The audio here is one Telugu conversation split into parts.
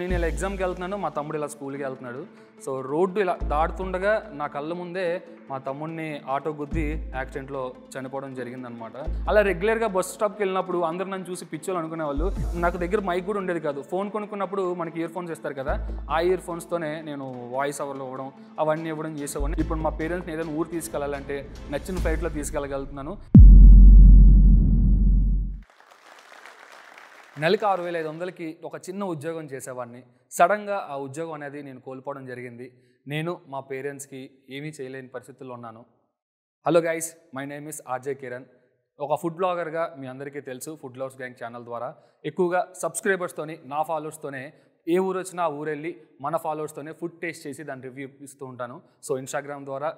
నేను ఇలా ఎగ్జామ్కి వెళ్తున్నాను మా తమ్ముడు ఇలా స్కూల్కి వెళ్తున్నాడు సో రోడ్డు ఇలా దాడుతుండగా నా కళ్ళ ముందే మా తమ్ముడిని ఆటో గుద్ది యాక్సిడెంట్లో చనిపోవడం జరిగిందనమాట అలా రెగ్యులర్గా బస్ స్టాప్కి వెళ్ళినప్పుడు అందరు నన్ను చూసి పిచ్చోలు అనుకునే వాళ్ళు నాకు దగ్గర మైక్ కూడా ఉండేది కాదు ఫోన్ కొనుక్కున్నప్పుడు మనకి ఇయర్ ఫోన్స్ ఇస్తారు కదా ఆ ఇయర్ ఫోన్స్తోనే నేను వాయిస్ అవర్లు ఇవ్వడం అవన్నీ ఇవ్వడం చేసేవాడిని ఇప్పుడు మా పేరెంట్స్ని ఏదైనా ఊరు తీసుకెళ్ళాలంటే నచ్చిన ఫ్లైట్లో తీసుకెళ్ళగలుగుతున్నాను నెలకు ఆరు వేల ఐదు వందలకి ఒక చిన్న ఉద్యోగం చేసేవాడిని సడన్గా ఆ ఉద్యోగం అనేది నేను కోల్పోవడం జరిగింది నేను మా పేరెంట్స్కి ఏమీ చేయలేని పరిస్థితుల్లో ఉన్నాను hello guys my name is RJ Kiran ఒక ఫుడ్ బ్లాగర్గా మీ అందరికీ తెలుసు ఫుడ్ లవర్స్ గ్యాంగ్ ఛానల్ ద్వారా ఎక్కువగా సబ్స్క్రైబర్స్తోని నా ఫాలోవర్స్తోనే ఏ ఊరు వచ్చినా ఆ ఊరెళ్ళి మన ఫాలోవర్స్తోనే ఫుడ్ టేస్ట్ చేసి దాని రివ్యూ ఇస్తూ ఉంటాను సో ఇన్స్టాగ్రామ్ ద్వారా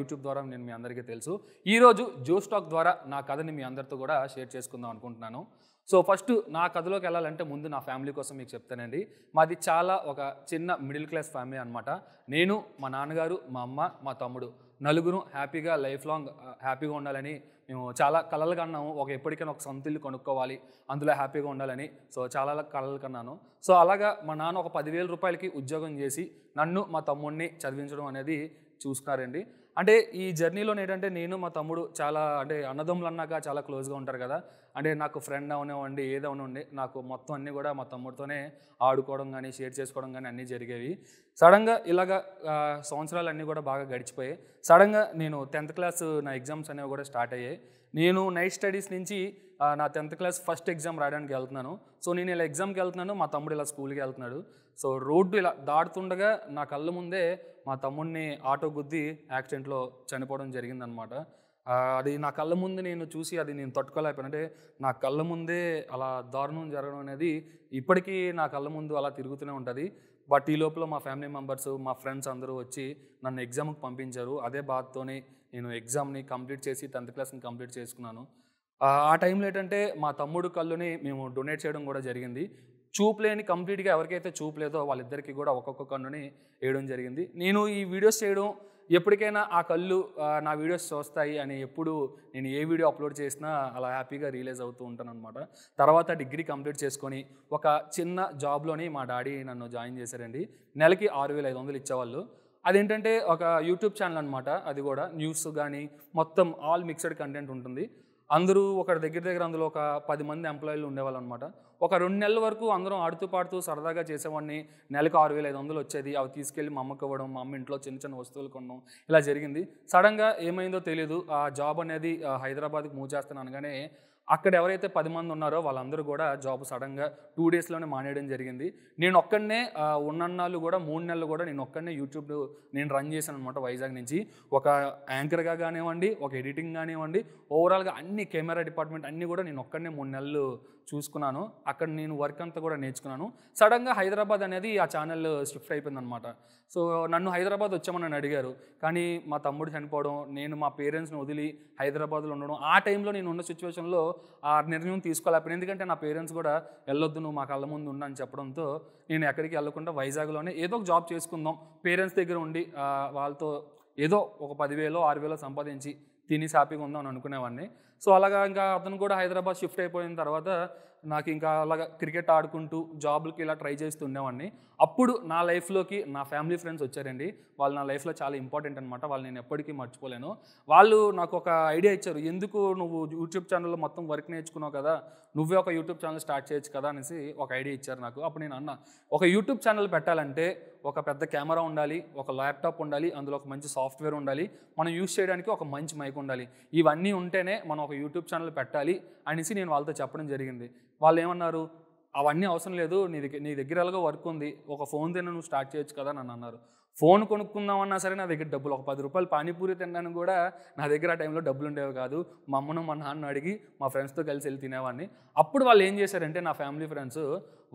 యూట్యూబ్ ద్వారా నేను మీ అందరికీ తెలుసు ఈరోజు జోస్టాక్ ద్వారా నా కథని మీ అందరితో కూడా షేర్ చేసుకుందాం అనుకుంటున్నాను సో ఫస్ట్ నా కథలోకి వెళ్ళాలంటే ముందు నా ఫ్యామిలీ కోసం మీకు చెప్తానండి మాది చాలా ఒక చిన్న మిడిల్ క్లాస్ ఫ్యామిలీ అనమాట నేను మా నాన్నగారు మా అమ్మ మా తమ్ముడు నలుగురు హ్యాపీగా లైఫ్ లాంగ్ హ్యాపీగా ఉండాలని మేము చాలా కళలు కన్నాము ఒక ఎప్పటికైనా ఒక సొంత ఇల్లు కొనుక్కోవాలి అందులో హ్యాపీగా ఉండాలని సో చాలా కళలు కన్నాను సో అలాగా మా నాన్న ఒక పదివేల రూపాయలకి ఉద్యోగం చేసి నన్ను మా తమ్ముడిని చదివించడం అనేది చూసుకున్నారండి అంటే ఈ జర్నీలో ఏంటంటే నేను మా తమ్ముడు చాలా అంటే అన్నదమ్ములు అన్నాక చాలా క్లోజ్గా ఉంటారు కదా అంటే నాకు ఫ్రెండ్ అవనివ్వండి ఏదవనివ్వండి నాకు మొత్తం అన్నీ కూడా మా తమ్ముడితోనే ఆడుకోవడం కానీ షేర్ చేసుకోవడం కానీ అన్నీ జరిగేవి సడన్గా ఇలాగ సంవత్సరాలు అన్నీ కూడా బాగా గడిచిపోయాయి సడన్గా నేను టెన్త్ క్లాస్ నా ఎగ్జామ్స్ అనేవి కూడా స్టార్ట్ అయ్యాయి నేను నైట్ స్టడీస్ నుంచి నా టెన్త్ క్లాస్ ఫస్ట్ ఎగ్జామ్ రాయడానికి వెళ్తున్నాను సో నేను ఇలా ఎగ్జామ్కి వెళ్తున్నాను మా తమ్ముడు ఇలా స్కూల్కి వెళ్తున్నాడు సో రోడ్డు ఇలా దాడుతుండగా నా కళ్ళ ముందే మా తమ్ముడిని ఆటో గుద్ది యాక్సిడెంట్లో చనిపోవడం జరిగిందనమాట అది నా కళ్ళ ముందు నేను చూసి అది నేను తట్టుకోలేకపోయాను అంటే నా కళ్ళ ముందే అలా దారుణం జరగడం అనేది ఇప్పటికీ నా కళ్ళ ముందు అలా తిరుగుతూనే ఉంటుంది బట్ ఈ లోపల మా ఫ్యామిలీ మెంబర్స్ మా ఫ్రెండ్స్ అందరూ వచ్చి నన్ను ఎగ్జామ్కి పంపించారు అదే బాధతోనే నేను ఎగ్జామ్ని కంప్లీట్ చేసి టెన్త్ క్లాస్ని కంప్లీట్ చేసుకున్నాను ఆ టైంలో ఏంటంటే మా తమ్ముడు కళ్ళుని మేము డొనేట్ చేయడం కూడా జరిగింది చూపులేని కంప్లీట్గా ఎవరికైతే చూపు లేదో వాళ్ళిద్దరికీ కూడా ఒక్కొక్క కన్నుని వేయడం జరిగింది నేను ఈ వీడియోస్ చేయడం ఎప్పటికైనా ఆ కళ్ళు నా వీడియోస్ చూస్తాయి అని ఎప్పుడు నేను ఏ వీడియో అప్లోడ్ చేసినా అలా హ్యాపీగా రియలైజ్ అవుతూ ఉంటాను అనమాట తర్వాత డిగ్రీ కంప్లీట్ చేసుకొని ఒక చిన్న జాబ్లోని మా డాడీ నన్ను జాయిన్ చేశారండి నెలకి ఆరు వేల ఐదు వందలు ఇచ్చేవాళ్ళు అదేంటంటే ఒక యూట్యూబ్ ఛానల్ అనమాట అది కూడా న్యూస్ కానీ మొత్తం ఆల్ మిక్స్డ్ కంటెంట్ ఉంటుంది అందరూ ఒక దగ్గర దగ్గర అందులో ఒక పది మంది ఎంప్లాయీలు ఉండేవాళ్ళు అనమాట ఒక రెండు నెలల వరకు అందరం ఆడుతూ పాడుతూ సరదాగా చేసేవాడిని నెలకు ఆరు వేల ఐదు వందలు వచ్చేది అవి తీసుకెళ్ళి మా అమ్మకి ఇవ్వడం మా అమ్మ ఇంట్లో చిన్న చిన్న వస్తువులు కొనడం ఇలా జరిగింది సడన్గా ఏమైందో తెలియదు ఆ జాబ్ అనేది హైదరాబాద్కి మూవ్ చేస్తాను అనగానే అక్కడ ఎవరైతే పది మంది ఉన్నారో వాళ్ళందరూ కూడా జాబ్ సడన్గా టూ డేస్లోనే మానేయడం జరిగింది నేను ఒక్కడనే ఉన్నన్నాళ్ళు కూడా మూడు నెలలు కూడా నేను ఒక్కడనే యూట్యూబ్ నేను రన్ చేశాను అనమాట వైజాగ్ నుంచి ఒక యాంకర్గా కానివ్వండి ఒక ఎడిటింగ్ కానివ్వండి ఓవరాల్గా అన్ని కెమెరా డిపార్ట్మెంట్ అన్నీ కూడా నేను ఒక్కడనే మూడు నెలలు చూసుకున్నాను అక్కడ నేను వర్క్ అంతా కూడా నేర్చుకున్నాను సడన్గా హైదరాబాద్ అనేది ఆ ఛానల్ షిఫ్ట్ అయిపోయిందనమాట సో నన్ను హైదరాబాద్ వచ్చామని నన్ను అడిగారు కానీ మా తమ్ముడు చనిపోవడం నేను మా పేరెంట్స్ని వదిలి హైదరాబాద్లో ఉండడం ఆ టైంలో నేను ఉన్న సిచ్యువేషన్లో ఆ నిర్ణయం తీసుకోలేకపోయింది ఎందుకంటే నా పేరెంట్స్ కూడా వెళ్ళొద్దు నువ్వు మా కళ్ళ ముందు అని చెప్పడంతో నేను ఎక్కడికి వెళ్ళకుండా వైజాగ్లోనే ఏదో ఒక జాబ్ చేసుకుందాం పేరెంట్స్ దగ్గర ఉండి వాళ్ళతో ఏదో ఒక పదివేలో ఆరు వేలో సంపాదించి తిని సాపిగా ఉందాం అని అనుకునేవాడిని సో అలాగా ఇంకా అతను కూడా హైదరాబాద్ షిఫ్ట్ అయిపోయిన తర్వాత నాకు ఇంకా అలాగా క్రికెట్ ఆడుకుంటూ జాబ్లకి ఇలా ట్రై చేస్తూ ఉండేవాడిని అప్పుడు నా లైఫ్లోకి నా ఫ్యామిలీ ఫ్రెండ్స్ వచ్చారండి వాళ్ళు నా లైఫ్లో చాలా ఇంపార్టెంట్ అనమాట వాళ్ళు నేను ఎప్పటికీ మర్చిపోలేను వాళ్ళు నాకు ఒక ఐడియా ఇచ్చారు ఎందుకు నువ్వు యూట్యూబ్ ఛానల్లో మొత్తం వర్క్ నేర్చుకున్నావు కదా నువ్వే ఒక యూట్యూబ్ ఛానల్ స్టార్ట్ చేయొచ్చు కదా అనేసి ఒక ఐడియా ఇచ్చారు నాకు అప్పుడు నేను అన్న ఒక యూట్యూబ్ ఛానల్ పెట్టాలంటే ఒక పెద్ద కెమెరా ఉండాలి ఒక ల్యాప్టాప్ ఉండాలి అందులో ఒక మంచి సాఫ్ట్వేర్ ఉండాలి మనం యూస్ చేయడానికి ఒక మంచి మైక్ ఉండాలి ఇవన్నీ ఉంటేనే మనం ఒక యూట్యూబ్ ఛానల్ పెట్టాలి అనేసి నేను వాళ్ళతో చెప్పడం జరిగింది వాళ్ళు ఏమన్నారు అవన్నీ అవసరం లేదు నీ దగ్గర నీ దగ్గర ఎలాగో వర్క్ ఉంది ఒక ఫోన్ తిన్న నువ్వు స్టార్ట్ చేయొచ్చు కదా నన్ను అన్నారు ఫోన్ కొనుక్కుందామన్నా సరే నా దగ్గర డబ్బులు ఒక పది రూపాయలు పానీపూరి తినడానికి కూడా నా దగ్గర ఆ టైంలో డబ్బులు ఉండేవి కాదు మా అమ్మను మా నాన్న అడిగి మా ఫ్రెండ్స్తో కలిసి వెళ్ళి తినేవాడిని అప్పుడు వాళ్ళు ఏం చేశారంటే నా ఫ్యామిలీ ఫ్రెండ్స్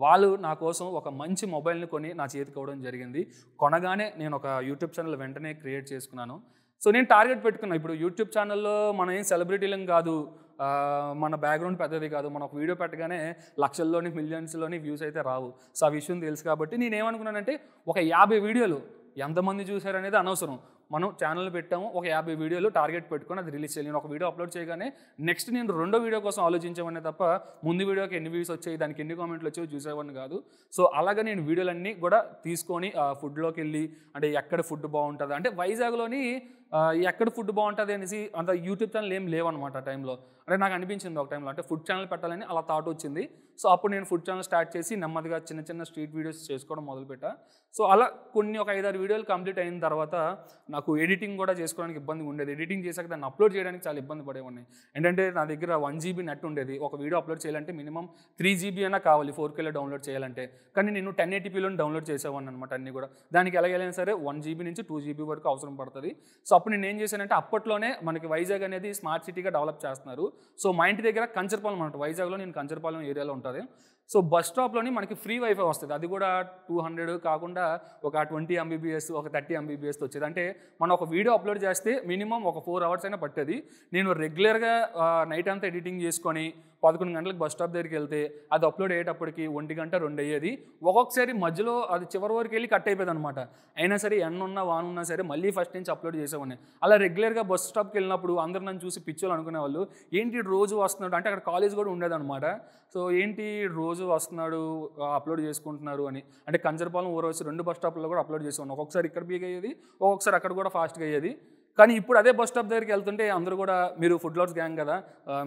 వాళ్ళు నా కోసం ఒక మంచి మొబైల్ని కొని నా చేతికి అవ్వడం జరిగింది కొనగానే నేను ఒక యూట్యూబ్ ఛానల్ వెంటనే క్రియేట్ చేసుకున్నాను సో నేను టార్గెట్ పెట్టుకున్నా ఇప్పుడు యూట్యూబ్ ఛానల్లో మనం ఏం సెలబ్రిటీలం కాదు మన బ్యాక్గ్రౌండ్ పెద్దది కాదు మన ఒక వీడియో పెట్టగానే లక్షల్లోని మిలియన్స్లోని వ్యూస్ అయితే రావు సో ఆ విషయం తెలుసు కాబట్టి నేను ఏమనుకున్నానంటే ఒక యాభై వీడియోలు ఎంతమంది చూశారు అనేది అనవసరం మనం ఛానల్ పెట్టాము ఒక యాభై వీడియోలు టార్గెట్ పెట్టుకొని అది రిలీజ్ చేయాలి నేను ఒక వీడియో అప్లోడ్ చేయగానే నెక్స్ట్ నేను రెండో వీడియో కోసం ఆలోచించామనే తప్ప ముందు వీడియోకి ఎన్ని వ్యూస్ వచ్చాయి దానికి ఎన్ని కామెంట్లు వచ్చాయో చూసేవాడిని కాదు సో అలాగే నేను వీడియోలన్నీ కూడా తీసుకొని ఫుడ్లోకి వెళ్ళి అంటే ఎక్కడ ఫుడ్ బాగుంటుంది అంటే వైజాగ్లోని ఎక్కడ ఫుడ్ బాగుంటుంది అనేసి అంత యూట్యూబ్ ఛానల్ ఏం లేవన్నమాట ఆ టైంలో అంటే నాకు అనిపించింది ఒక టైంలో అంటే ఫుడ్ ఛానల్ పెట్టాలని అలా థాట్ వచ్చింది సో అప్పుడు నేను ఫుడ్ ఛానల్ స్టార్ట్ చేసి నెమ్మదిగా చిన్న చిన్న స్ట్రీట్ వీడియోస్ చేసుకోవడం మొదలుపెట్టా సో అలా కొన్ని ఒక ఐదారు వీడియోలు కంప్లీట్ అయిన తర్వాత నాకు ఎడిటింగ్ కూడా చేసుకోవడానికి ఇబ్బంది ఉండేది ఎడిటింగ్ చేశాక దాన్ని అప్లోడ్ చేయడానికి చాలా ఇబ్బంది పడేవాడిని ఏంటంటే నా దగ్గర వన్ జీబీ నెట్ ఉండేది ఒక వీడియో అప్లోడ్ చేయాలంటే మినిమం త్రీ జీబీ అయినా కావాలి ఫోర్ కేలో డౌన్లోడ్ చేయాలంటే కానీ నేను టెన్ ఎయిటీపీలో డౌన్లోడ్ చేసేవాడిని అనమాట అన్నీ కూడా దానికి ఎలాగైనా సరే వన్ జీబీ నుంచి టూ జీబీ వరకు అవసరం పడుతుంది సో అప్పుడు నేను ఏం చేశానంటే అప్పట్లోనే మనకి వైజాగ్ అనేది స్మార్ట్ సిటీగా డెవలప్ చేస్తున్నారు సో మా ఇంటి దగ్గర కంచర్పాలెం అనమాట వైజాగ్లో నేను కంచర్పాలెం ఏరియాలో ఉంటుంది సో బస్ స్టాప్లోని మనకి ఫ్రీ వైఫై వస్తుంది అది కూడా టూ హండ్రెడ్ కాకుండా ఒక ట్వంటీ ఎంబీబీఎస్ ఒక థర్టీ ఎంబీబీఎస్ వచ్చేది అంటే మనం ఒక వీడియో అప్లోడ్ చేస్తే మినిమం ఒక ఫోర్ అవర్స్ అయినా పట్టేది నేను రెగ్యులర్గా నైట్ అంతా ఎడిటింగ్ చేసుకొని పదకొండు గంటలకు బస్ స్టాప్ దగ్గరికి వెళ్తే అది అప్లోడ్ అయ్యేటప్పటికి ఒంటి గంట రెండు అయ్యేది ఒక్కొక్కసారి మధ్యలో అది చివరి వరకు వెళ్ళి కట్ అయిపోయేది అనమాట అయినా సరే ఎన్న ఉన్నా వాన్ ఉన్నా సరే మళ్ళీ ఫస్ట్ నుంచి అప్లోడ్ చేసేవాడిని అలా రెగ్యులర్గా బస్ స్టాప్కి వెళ్ళినప్పుడు అందరు నన్ను చూసి పిచ్చోళ్ళు అనుకునేవాళ్ళు ఏంటి రోజు వస్తున్నాడు అంటే అక్కడ కాలేజ్ కూడా ఉండేదన్నమాట సో ఏంటి రోజు వస్తున్నాడు అప్లోడ్ చేసుకుంటున్నారు అని అంటే కంజర్పాలెం ఊరవచ్చి రెండు బస్ స్టాప్లో కూడా అప్లోడ్ చేసేవాడిని ఒక్కొక్కసారి ఇక్కడ బీగ్ అయ్యేది ఒక్కొక్కసారి అక్కడ కూడా ఫాస్ట్గా అయ్యేది కానీ ఇప్పుడు అదే బస్ స్టాప్ దగ్గరికి వెళ్తుంటే అందరూ కూడా మీరు ఫుడ్ లాడ్స్ గ్యాంగ్ కదా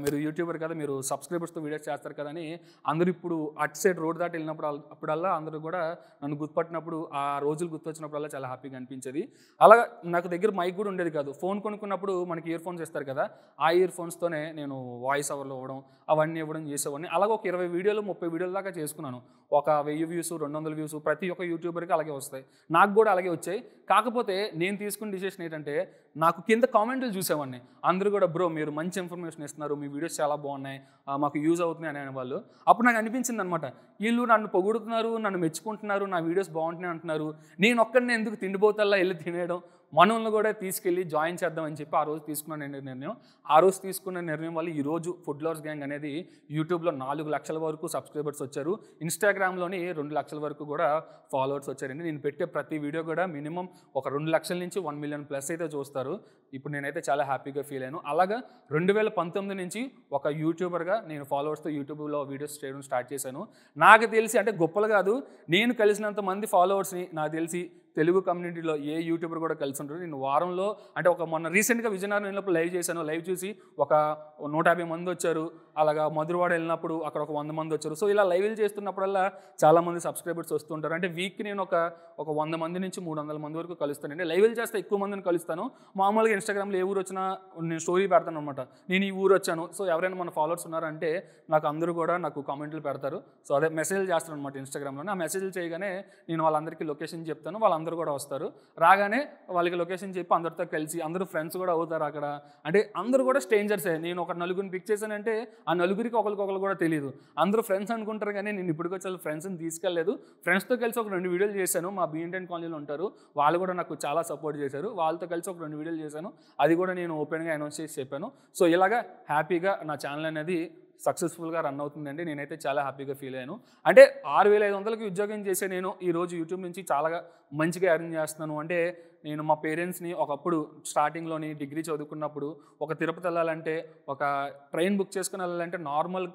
మీరు యూట్యూబర్ కదా మీరు సబ్స్క్రైబర్స్తో వీడియోస్ చేస్తారు కదా అని అందరూ ఇప్పుడు అటు సైడ్ రోడ్ దాటి వెళ్ళినప్పుడు అప్పుడల్లా అందరూ కూడా నన్ను గుర్తుపట్టినప్పుడు ఆ రోజులు గుర్తొచ్చినప్పుడల్లా చాలా హ్యాపీగా అనిపించేది అలా నాకు దగ్గర మైక్ కూడా ఉండేది కాదు ఫోన్ కొనుక్కున్నప్పుడు మనకి ఇయర్ ఫోన్స్ ఇస్తారు కదా ఆ ఇయర్ ఫోన్స్తోనే నేను వాయిస్ అవర్లు ఇవ్వడం అవన్నీ ఇవ్వడం చేసేవాడిని అలాగే ఒక ఇరవై వీడియోలు ముప్పై వీడియోల దాకా చేసుకున్నాను ఒక వెయ్యి వ్యూస్ రెండు వందల వ్యూస్ ప్రతి ఒక్క యూట్యూబర్కి అలాగే వస్తాయి నాకు కూడా అలాగే వచ్చాయి కాకపోతే నేను తీసుకున్న డిసిషన్ ఏంటంటే నాకు కింద కామెంట్లు చూసేవాడిని అందరూ కూడా బ్రో మీరు మంచి ఇన్ఫర్మేషన్ ఇస్తున్నారు మీ వీడియోస్ చాలా బాగున్నాయి మాకు యూజ్ అవుతున్నాయి అనే వాళ్ళు అప్పుడు నాకు అనిపించింది అనమాట వీళ్ళు నన్ను పొగుడుతున్నారు నన్ను మెచ్చుకుంటున్నారు నా వీడియోస్ బాగుంటున్నాయి అంటున్నారు నేను ఒక్కడిని ఎందుకు తిండిపోతల్లా వెళ్ళి తినేయడం మనల్ని కూడా తీసుకెళ్ళి జాయిన్ చేద్దామని చెప్పి ఆ రోజు తీసుకున్న నిర్ణయం ఆ రోజు తీసుకున్న నిర్ణయం వల్ల ఈరోజు ఫుడ్ లవర్స్ గ్యాంగ్ అనేది యూట్యూబ్లో నాలుగు లక్షల వరకు సబ్స్క్రైబర్స్ వచ్చారు ఇన్స్టాగ్రామ్లోని రెండు లక్షల వరకు కూడా ఫాలోవర్స్ వచ్చారండి నేను పెట్టే ప్రతి వీడియో కూడా మినిమం ఒక రెండు లక్షల నుంచి వన్ మిలియన్ ప్లస్ అయితే చూస్తారు ఇప్పుడు నేనైతే చాలా హ్యాపీగా ఫీల్ అయ్యాను అలాగా రెండు వేల పంతొమ్మిది నుంచి ఒక యూట్యూబర్గా నేను ఫాలోవర్స్తో యూట్యూబ్లో వీడియోస్ చేయడం స్టార్ట్ చేశాను నాకు తెలిసి అంటే గొప్పలు కాదు నేను కలిసినంత మంది ఫాలోవర్స్ని నాకు తెలిసి తెలుగు కమ్యూనిటీలో ఏ యూట్యూబర్ కూడా కలిసి ఉంటారు నేను వారంలో అంటే ఒక మొన్న రీసెంట్గా విజయనగరం లైవ్ చేశాను లైవ్ చూసి ఒక నూట యాభై మంది వచ్చారు అలాగా మధురవాడ వెళ్ళినప్పుడు అక్కడ ఒక వంద మంది వచ్చారు సో ఇలా లైవ్లు చేస్తున్నప్పుడల్లా చాలామంది సబ్స్క్రైబర్స్ వస్తుంటారు అంటే వీక్ నేను ఒక ఒక వంద మంది నుంచి మూడు వందల మంది వరకు కలుస్తాను అంటే లైవ్లు చేస్తే ఎక్కువ మందిని కలుస్తాను మామూలుగా ఇన్స్టాగ్రామ్లో ఏ ఊరు వచ్చినా నేను స్టోరీ పెడతాను అనమాట నేను ఈ ఊరు వచ్చాను సో ఎవరైనా మన ఫాలోవర్స్ ఉన్నారంటే నాకు అందరూ కూడా నాకు కామెంట్లు పెడతారు సో అదే మెసేజ్ చేస్తాను అనమాట ఇన్స్టాగ్రామ్లో ఆ మెసేజ్ చేయగానే నేను వాళ్ళందరికీ లొకేషన్ చెప్తాను వాళ్ళందరూ కూడా వస్తారు రాగానే వాళ్ళకి లొకేషన్ చెప్పి అందరితో కలిసి అందరూ ఫ్రెండ్స్ కూడా అవుతారు అక్కడ అంటే అందరూ కూడా స్ట్రేంజర్సే నేను ఒక నలుగురిని పిక్ చేశానంటే ఆ నలుగురికి ఒకరికొకరు కూడా తెలియదు అందరూ ఫ్రెండ్స్ అనుకుంటారు కానీ నేను ఇప్పటికీ వచ్చి ఫ్రెండ్స్ని తీసుకెళ్ళలేదు ఫ్రెండ్స్తో కలిసి ఒక రెండు వీడియోలు చేశాను మా బీఎంటెన్ కాలనీలో ఉంటారు వాళ్ళు కూడా నాకు చాలా సపోర్ట్ చేశారు వాళ్ళతో కలిసి ఒక రెండు వీడియోలు చేశాను అది కూడా నేను ఓపెన్గా అనౌన్స్ చేసి చెప్పాను సో ఇలాగా హ్యాపీగా నా ఛానల్ అనేది సక్సెస్ఫుల్గా రన్ అవుతుందండి నేనైతే చాలా హ్యాపీగా ఫీల్ అయ్యాను అంటే ఆరు వేల ఐదు వందలకి ఉద్యోగం చేసే నేను ఈరోజు యూట్యూబ్ నుంచి చాలా మంచిగా అర్న్ చేస్తున్నాను అంటే నేను మా పేరెంట్స్ని ఒకప్పుడు స్టార్టింగ్లోని డిగ్రీ చదువుకున్నప్పుడు ఒక తిరుపతి వెళ్ళాలంటే ఒక ట్రైన్ బుక్ చేసుకుని వెళ్ళాలంటే నార్మల్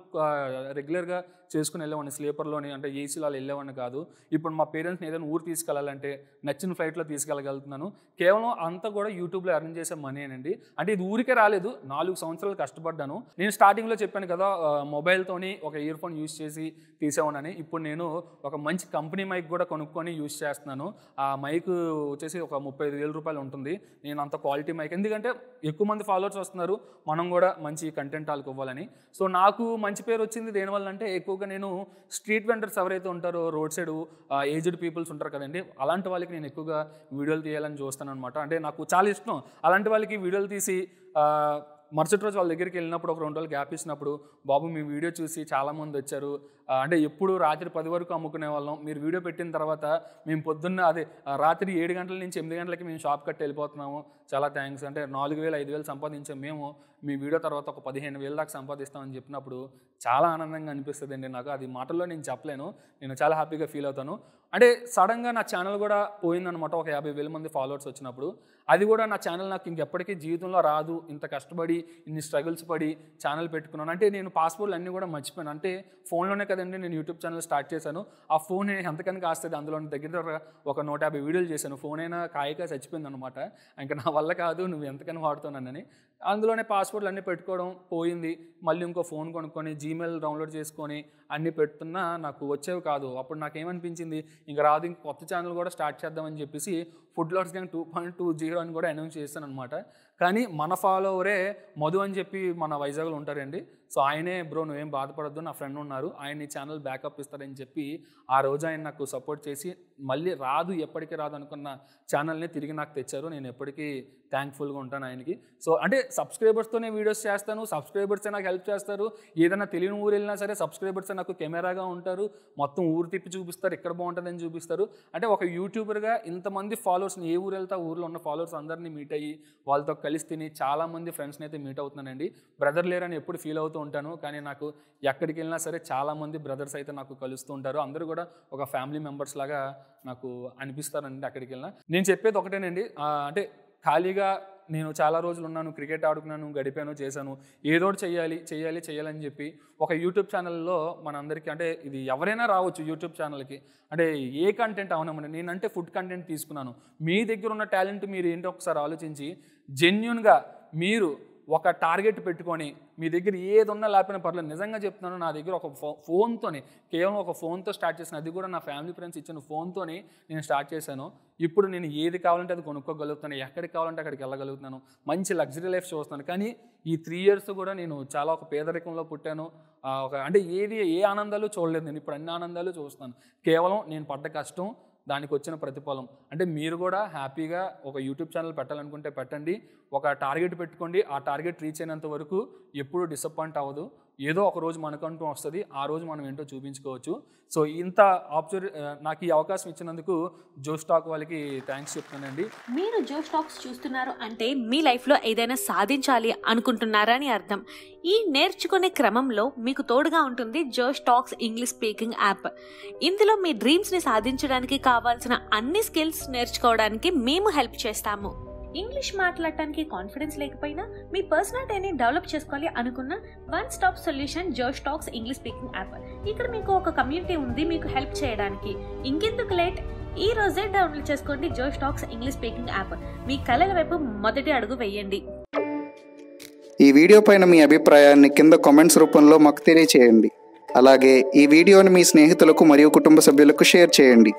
రెగ్యులర్గా చేసుకుని వెళ్ళేవాడిని స్లీపర్లోని అంటే ఏసీలో వెళ్ళేవాడిని కాదు ఇప్పుడు మా పేరెంట్స్ని ఏదైనా ఊరు తీసుకెళ్ళాలంటే నచ్చిన ఫ్లైట్లో తీసుకెళ్ళగలుగుతున్నాను కేవలం అంతా కూడా యూట్యూబ్లో ఎర్న్ చేసే మనీ అండి అంటే ఇది ఊరికే రాలేదు నాలుగు సంవత్సరాలు కష్టపడ్డాను నేను స్టార్టింగ్లో చెప్పాను కదా మొబైల్తోని ఒక ఇయర్ ఫోన్ యూస్ చేసి తీసేవాడిని ఇప్పుడు నేను ఒక మంచి కంపెనీ మైక్ కూడా కొనుక్కొని యూస్ చేస్తున్నాను ఆ మైక్ వచ్చేసి ఒక ముప్పై ఐదు వేల రూపాయలు ఉంటుంది నేను అంత క్వాలిటీ మైక్ ఎందుకంటే ఎక్కువ మంది ఫాలోవర్స్ వస్తున్నారు మనం కూడా మంచి కంటెంట్ వాళ్ళకి ఇవ్వాలని సో నాకు మంచి పేరు వచ్చింది దేనివల్ల అంటే ఎక్కువ ఎక్కువగా నేను స్ట్రీట్ వెండర్స్ ఎవరైతే ఉంటారో రోడ్ సైడ్ ఏజ్డ్ పీపుల్స్ ఉంటారు కదండి అలాంటి వాళ్ళకి నేను ఎక్కువగా వీడియోలు తీయాలని చూస్తాను అనమాట అంటే నాకు చాలా ఇష్టం అలాంటి వాళ్ళకి వీడియోలు తీసి మరుసటి రోజు వాళ్ళ దగ్గరికి వెళ్ళినప్పుడు ఒక రెండు రోజులు గ్యాప్ ఇచ్చినప్పుడు బాబు మీ వీడియో చూసి చాలామంది వచ్చారు అంటే ఎప్పుడు రాత్రి పది వరకు అమ్ముకునే వాళ్ళం మీరు వీడియో పెట్టిన తర్వాత మేము పొద్దున్న అదే రాత్రి ఏడు గంటల నుంచి ఎనిమిది గంటలకి మేము షాప్ కట్టి వెళ్ళిపోతున్నాము చాలా థ్యాంక్స్ అంటే నాలుగు వేలు ఐదు వేలు సంపాదించాం మేము మీ వీడియో తర్వాత ఒక పదిహేను వేల దాకా సంపాదిస్తామని చెప్పినప్పుడు చాలా ఆనందంగా అనిపిస్తుంది అండి నాకు అది మాటల్లో నేను చెప్పలేను నేను చాలా హ్యాపీగా ఫీల్ అవుతాను అంటే సడన్గా నా ఛానల్ కూడా పోయిందనమాట ఒక యాభై వేల మంది ఫాలోవర్స్ వచ్చినప్పుడు అది కూడా నా ఛానల్ నాకు ఇంకెప్పటికీ జీవితంలో రాదు ఇంత కష్టపడి ఇన్ని స్ట్రగుల్స్ పడి ఛానల్ పెట్టుకున్నాను అంటే నేను పాస్వర్డ్లు అన్నీ కూడా మర్చిపోయాను అంటే ఫోన్లోనే కదండి నేను యూట్యూబ్ ఛానల్ స్టార్ట్ చేశాను ఆ ఫోన్ ఎంతకని కాస్తుంది అందులో దగ్గర దగ్గర ఒక నూట యాభై వీడియోలు చేశాను ఫోన్ అయినా కాయక చచ్చిపోయింది అనమాట ఇంకా నా వల్ల కాదు నువ్వు ఎంతకని వాడుతున్నానని అందులోనే పాస్వర్డ్లు అన్నీ పెట్టుకోవడం పోయింది మళ్ళీ ఇంకో ఫోన్ కొనుక్కొని జీమెయిల్ డౌన్లోడ్ చేసుకొని అన్నీ పెడుతున్నా నాకు వచ్చేవి కాదు అప్పుడు నాకేమనిపించింది ఇంకా రాదు ఇంకా కొత్త ఛానల్ కూడా స్టార్ట్ చేద్దామని చెప్పేసి food lads gang two point two zero అని కూడా అనౌన్స్ చేశాను అనమాట కానీ మన ఫాలోవరే మధు అని చెప్పి మన వైజాగ్లో ఉంటారండి సో ఆయనే బ్రో నువ్వేం బాధపడద్దు నా ఫ్రెండ్ ఉన్నారు ఆయన ఈ ఛానల్ బ్యాకప్ ఇస్తారని చెప్పి ఆ రోజు ఆయన నాకు సపోర్ట్ చేసి మళ్ళీ రాదు ఎప్పటికీ రాదు అనుకున్న ఛానల్ని తిరిగి నాకు తెచ్చారు నేను ఎప్పటికీ థ్యాంక్ఫుల్గా ఉంటాను ఆయనకి సో అంటే సబ్స్క్రైబర్స్తోనే వీడియోస్ చేస్తాను సబ్స్క్రైబర్సే నాకు హెల్ప్ చేస్తారు ఏదైనా తెలియని ఊరు వెళ్ళినా సరే సబ్స్క్రైబర్సే నాకు కెమెరాగా ఉంటారు మొత్తం ఊరు తిప్పి చూపిస్తారు ఇక్కడ బాగుంటుందని చూపిస్తారు అంటే ఒక యూట్యూబర్గా ఇంతమంది ఫాలోవర్స్ని ఏ ఊరు వెళ్తా ఊర్లో ఉన్న ఫాలోవర్స్ అందరినీ మీట్ అయ్యి వాళ్ళతో కలిసి తిని చాలామంది ఫ్రెండ్స్ని అయితే మీట్ అవుతున్నానండి బ్రదర్ లేరని ఎప్పుడు ఫీల్ అవుతూ ఉంటాను కానీ నాకు ఎక్కడికి వెళ్ళినా సరే చాలామంది బ్రదర్స్ అయితే నాకు కలుస్తూ ఉంటారు అందరూ కూడా ఒక ఫ్యామిలీ మెంబర్స్ లాగా నాకు అనిపిస్తారండి అక్కడికి వెళ్ళినా నేను చెప్పేది ఒకటేనండి అంటే ఖాళీగా నేను చాలా రోజులు ఉన్నాను క్రికెట్ ఆడుకున్నాను గడిపాను చేశాను ఏదో చేయాలి చేయాలి చేయాలని చెప్పి ఒక యూట్యూబ్ ఛానల్లో మనందరికీ అంటే ఇది ఎవరైనా రావచ్చు యూట్యూబ్ ఛానల్కి అంటే ఏ కంటెంట్ అవనమని నేనంటే ఫుడ్ కంటెంట్ తీసుకున్నాను మీ దగ్గర ఉన్న టాలెంట్ మీరు ఏంటో ఒకసారి ఆలోచించి జెన్యున్గా మీరు ఒక టార్గెట్ పెట్టుకొని మీ దగ్గర ఏది ఉన్నా లేకపోయినా పర్లేదు నిజంగా చెప్తున్నాను నా దగ్గర ఒక ఫో ఫోన్తోని కేవలం ఒక ఫోన్తో స్టార్ట్ చేసిన అది కూడా నా ఫ్యామిలీ ఫ్రెండ్స్ ఇచ్చిన ఫోన్తోని నేను స్టార్ట్ చేశాను ఇప్పుడు నేను ఏది కావాలంటే అది కొనుక్కోగలుగుతాను ఎక్కడికి కావాలంటే అక్కడికి వెళ్ళగలుగుతాను మంచి లగ్జరీ లైఫ్ చూస్తాను కానీ ఈ త్రీ ఇయర్స్ కూడా నేను చాలా ఒక పేదరికంలో పుట్టాను ఒక అంటే ఏది ఏ ఆనందాలు చూడలేదు నేను ఇప్పుడు అన్ని ఆనందాలు చూస్తాను కేవలం నేను పడ్డ కష్టం దానికి వచ్చిన ప్రతిఫలం అంటే మీరు కూడా హ్యాపీగా ఒక యూట్యూబ్ ఛానల్ పెట్టాలనుకుంటే పెట్టండి ఒక టార్గెట్ పెట్టుకోండి ఆ టార్గెట్ రీచ్ అయినంత వరకు ఎప్పుడూ డిసప్పాయింట్ అవ్వదు ఏదో ఒక రోజు మనకంటూ వస్తుంది ఆ రోజు మనం ఏంటో చూపించుకోవచ్చు సో ఇంత ఆపర్చునిటీ నాకు ఈ అవకాశం ఇచ్చినందుకు జో స్టాక్ వాళ్ళకి థ్యాంక్స్ చెప్తున్నానండి మీరు జో స్టాక్స్ చూస్తున్నారు అంటే మీ లైఫ్లో ఏదైనా సాధించాలి అనుకుంటున్నారని అర్థం ఈ నేర్చుకునే క్రమంలో మీకు తోడుగా ఉంటుంది Josh Talks English speaking app ఇందులో మీ డ్రీమ్స్ని సాధించడానికి కావాల్సిన అన్ని స్కిల్స్ నేర్చుకోవడానికి మేము హెల్ప్ చేస్తాము ఇంగ్లీష్ మాట్లాడటానికి కాన్ఫిడెన్స్ లేకపోయినా మీ పర్సనాలిటీని డెవలప్ చేసుకోవాలి అనుకున్న one stop solution Josh Talks English speaking app ఇక్కడ మీకు ఒక కమ్యూనిటీ ఉంది మీకు హెల్ప్ చేయడానికి ఇంకెందుకు లేట్ ఈ రోజే డౌన్లోడ్ చేసుకోండి Josh Talks English speaking app మీ కళల వైపు మొదటి అడుగు వేయండి ఈ వీడియో పైన మీ అభిప్రాయాన్ని కింద కామెంట్స్ రూపంలో మాకు తెలియచేయండి అలాగే ఈ వీడియోని మీ స్నేహితులకు మరియు కుటుంబ సభ్యులకు షేర్ చేయండి